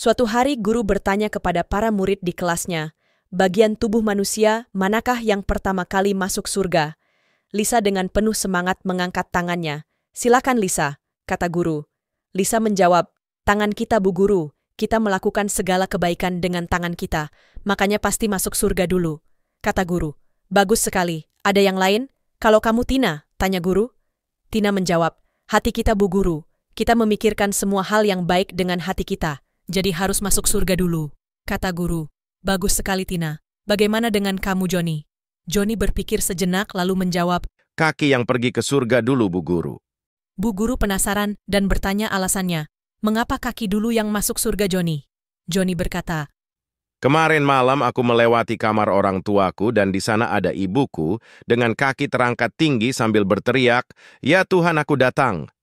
Suatu hari guru bertanya kepada para murid di kelasnya, bagian tubuh manusia manakah yang pertama kali masuk surga? Lisa dengan penuh semangat mengangkat tangannya. Silakan Lisa, kata guru. Lisa menjawab, tangan kita bu guru, kita melakukan segala kebaikan dengan tangan kita, makanya pasti masuk surga dulu, kata guru. Bagus sekali, ada yang lain? Kalau kamu Tina, tanya guru. Tina menjawab, hati kita bu guru, kita memikirkan semua hal yang baik dengan hati kita jadi harus masuk surga dulu, kata guru. Bagus sekali Tina, bagaimana dengan kamu Joni? Joni berpikir sejenak lalu menjawab, Kaki yang pergi ke surga dulu Bu Guru. Bu Guru penasaran dan bertanya alasannya, mengapa kaki dulu yang masuk surga Joni? Joni berkata, Kemarin malam aku melewati kamar orang tuaku dan di sana ada ibuku dengan kaki terangkat tinggi sambil berteriak, Ya Tuhan aku datang.